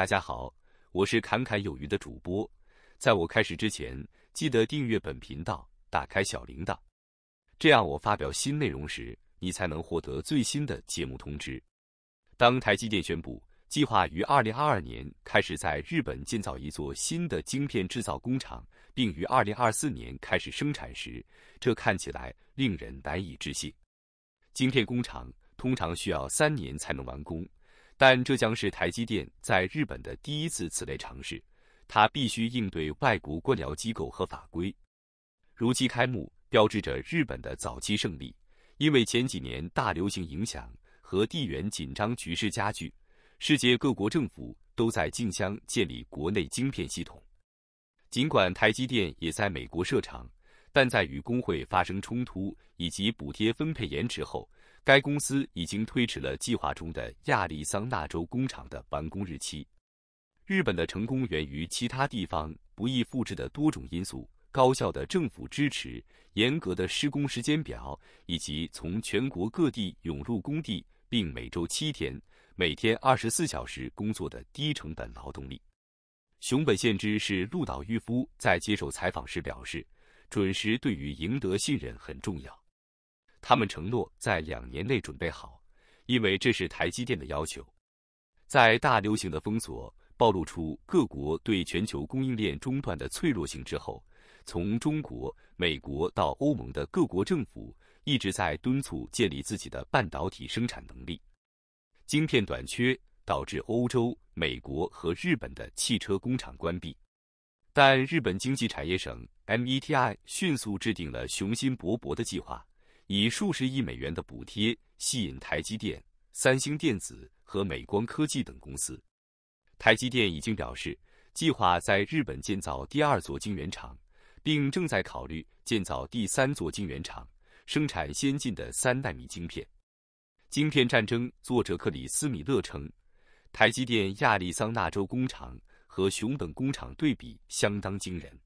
大家好，我是侃侃有余的主播。在我开始之前，记得订阅本频道，打开小铃铛，这样我发表新内容时，你才能获得最新的节目通知。当台积电宣布计划于二零二二年开始在日本建造一座新的晶片制造工厂，并于二零二四年开始生产时，这看起来令人难以置信。晶片工厂通常需要三年才能完工。但这将是台积电在日本的第一次此类尝试，它必须应对外国官僚机构和法规。如期开幕标志着日本的早期胜利，因为前几年大流行影响和地缘紧张局势加剧，世界各国政府都在竞相建立国内晶片系统。尽管台积电也在美国设厂。但在与工会发生冲突以及补贴分配延迟后，该公司已经推迟了计划中的亚利桑那州工厂的完工日期。日本的成功源于其他地方不易复制的多种因素：高效的政府支持、严格的施工时间表，以及从全国各地涌入工地并每周七天、每天二十四小时工作的低成本劳动力。熊本县知事鹿岛裕夫在接受采访时表示。准时对于赢得信任很重要。他们承诺在两年内准备好，因为这是台积电的要求。在大流行的封锁暴露出各国对全球供应链中断的脆弱性之后，从中国、美国到欧盟的各国政府一直在敦促建立自己的半导体生产能力。晶片短缺导致欧洲、美国和日本的汽车工厂关闭。但日本经济产业省 METI 迅速制定了雄心勃勃的计划，以数十亿美元的补贴吸引台积电、三星电子和美光科技等公司。台积电已经表示，计划在日本建造第二座晶圆厂，并正在考虑建造第三座晶圆厂，生产先进的三纳米晶片。《晶片战争》作者克里斯米勒称，台积电亚利桑那州工厂。和熊本工厂对比相当惊人。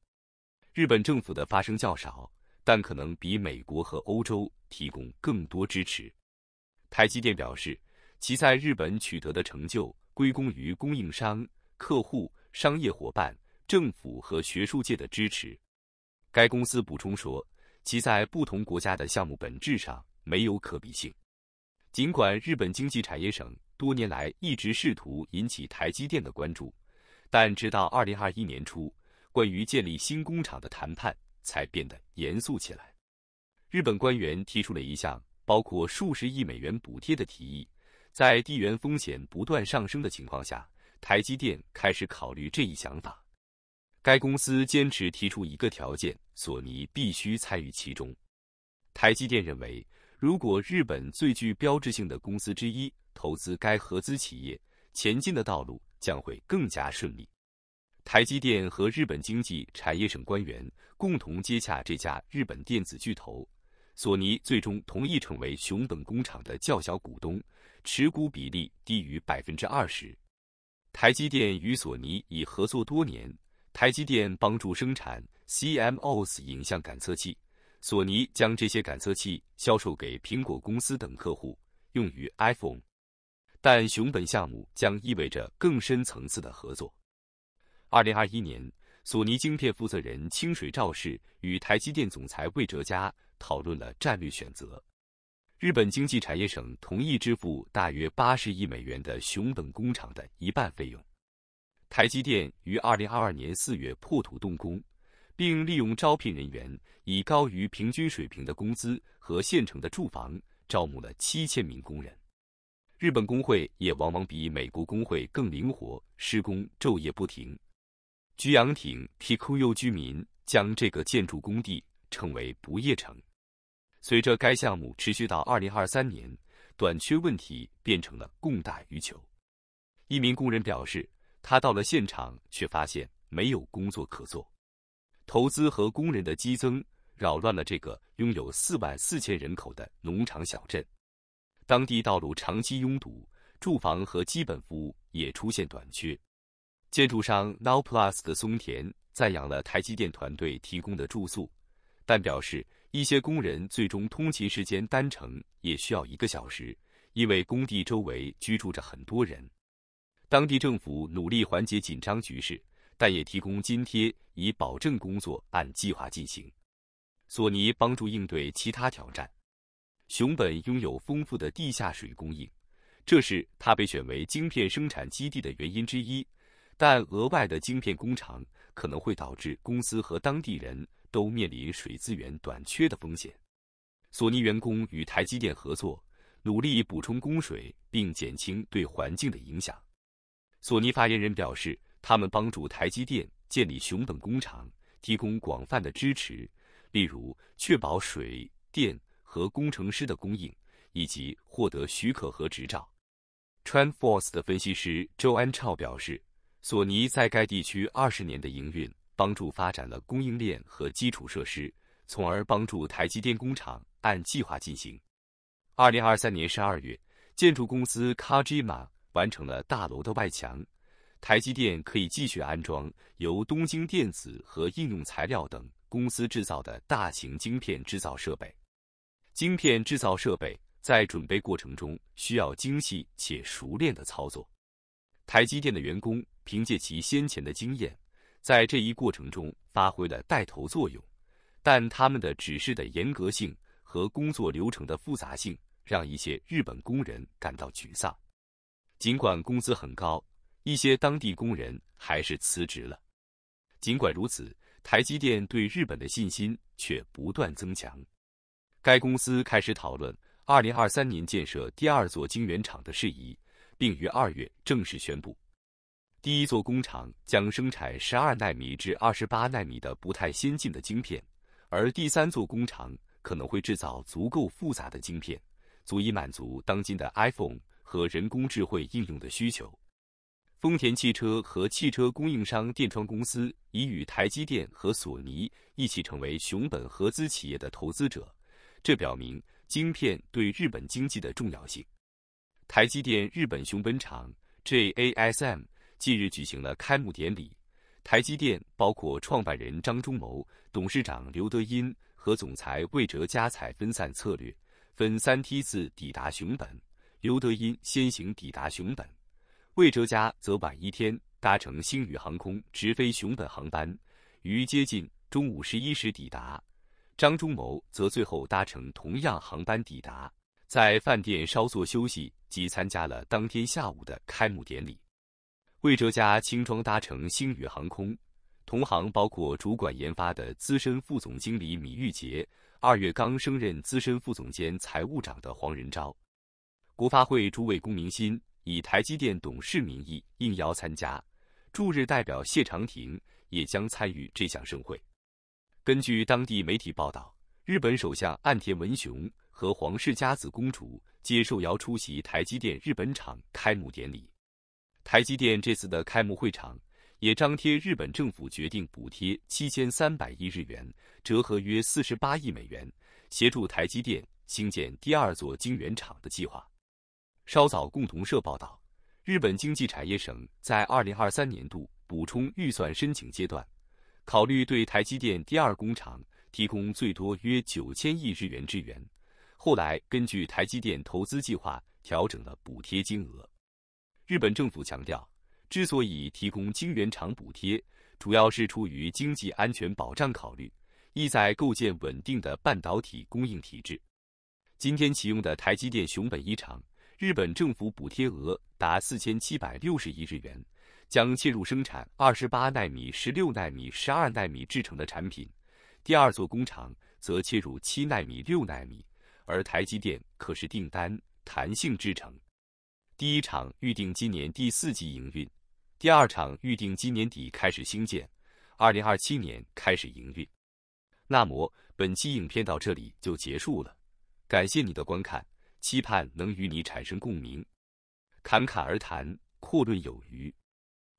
日本政府的发声较少，但可能比美国和欧洲提供更多支持。台积电表示，其在日本取得的成就归功于供应商、客户、商业伙伴、政府和学术界的支持。该公司补充说，其在不同国家的项目本质上没有可比性。尽管日本经济产业省多年来一直试图引起台积电的关注。但直到二零二一年初，关于建立新工厂的谈判才变得严肃起来。日本官员提出了一项包括数十亿美元补贴的提议。在地缘风险不断上升的情况下，台积电开始考虑这一想法。该公司坚持提出一个条件：索尼必须参与其中。台积电认为，如果日本最具标志性的公司之一投资该合资企业，前进的道路。将会更加顺利。台积电和日本经济产业省官员共同接洽这家日本电子巨头索尼，最终同意成为熊本工厂的较小股东，持股比例低于百分之二十。台积电与索尼已合作多年，台积电帮助生产 CMOS 影像感测器，索尼将这些感测器销售给苹果公司等客户，用于 iPhone。但熊本项目将意味着更深层次的合作。二零二一年，索尼晶片负责人清水照世与台积电总裁魏哲嘉讨论了战略选择。日本经济产业省同意支付大约八十亿美元的熊本工厂的一半费用。台积电于二零二二年四月破土动工，并利用招聘人员以高于平均水平的工资和现成的住房招募了七千名工人。日本工会也往往比美国工会更灵活，施工昼夜不停。居阳町 t q u 居民将这个建筑工地称为“不夜城”。随着该项目持续到2023年，短缺问题变成了供大于求。一名工人表示，他到了现场却发现没有工作可做。投资和工人的激增扰乱了这个拥有4万四千人口的农场小镇。当地道路长期拥堵，住房和基本服务也出现短缺。建筑商 Nowplus 的松田赞扬了台积电团队提供的住宿，但表示一些工人最终通勤时间单程也需要一个小时，因为工地周围居住着很多人。当地政府努力缓解紧张局势，但也提供津贴以保证工作按计划进行。索尼帮助应对其他挑战。熊本拥有丰富的地下水供应，这是它被选为晶片生产基地的原因之一。但额外的晶片工厂可能会导致公司和当地人都面临水资源短缺的风险。索尼员工与台积电合作，努力补充供水并减轻对环境的影响。索尼发言人表示，他们帮助台积电建立熊本工厂，提供广泛的支持，例如确保水电。和工程师的供应，以及获得许可和执照。t r e n f o r c e 的分析师周安超表示，索尼在该地区二十年的营运，帮助发展了供应链和基础设施，从而帮助台积电工厂按计划进行。二零二三年十二月，建筑公司 Kajima 完成了大楼的外墙，台积电可以继续安装由东京电子和应用材料等公司制造的大型晶片制造设备。晶片制造设备在准备过程中需要精细且熟练的操作。台积电的员工凭借其先前的经验，在这一过程中发挥了带头作用。但他们的指示的严格性和工作流程的复杂性让一些日本工人感到沮丧。尽管工资很高，一些当地工人还是辞职了。尽管如此，台积电对日本的信心却不断增强。该公司开始讨论二零二三年建设第二座晶圆厂的事宜，并于二月正式宣布。第一座工厂将生产十二纳米至二十八纳米的不太先进的晶片，而第三座工厂可能会制造足够复杂的晶片，足以满足当今的 iPhone 和人工智慧应用的需求。丰田汽车和汽车供应商电装公司已与台积电和索尼一起成为熊本合资企业的投资者。这表明晶片对日本经济的重要性。台积电日本熊本厂 （JASM） 近日举行了开幕典礼。台积电包括创办人张忠谋、董事长刘德音和总裁魏哲嘉采分散策略，分三梯次抵达熊本。刘德音先行抵达熊本，魏哲嘉则晚一天搭乘星宇航空直飞熊本航班，于接近中午十一时抵达。张忠谋则最后搭乘同样航班抵达，在饭店稍作休息，即参加了当天下午的开幕典礼。魏哲家轻装搭乘星宇航空，同行包括主管研发的资深副总经理米玉杰，二月刚升任资深副总监、财务长的黄仁昭，国发会诸位公民心以台积电董事名义应邀参加，驻日代表谢长廷也将参与这项盛会。根据当地媒体报道，日本首相岸田文雄和皇室家子公主接受邀出席台积电日本厂开幕典礼。台积电这次的开幕会场也张贴日本政府决定补贴七千三百亿日元，折合约四十八亿美元，协助台积电兴建第二座晶圆厂的计划。稍早，共同社报道，日本经济产业省在二零二三年度补充预算申请阶段。考虑对台积电第二工厂提供最多约九千亿日元支援，后来根据台积电投资计划调整了补贴金额。日本政府强调，之所以提供晶圆厂补贴，主要是出于经济安全保障考虑，意在构建稳定的半导体供应体制。今天启用的台积电熊本一厂，日本政府补贴额达四千七百六十亿日元。将切入生产二十八纳米、十六纳米、十二纳米制成的产品，第二座工厂则切入七纳米、六纳米。而台积电可是订单弹性制成，第一厂预定今年第四季营运，第二厂预定今年底开始兴建，二零二七年开始营运。那么本期影片到这里就结束了，感谢你的观看，期盼能与你产生共鸣，侃侃而谈，阔论有余。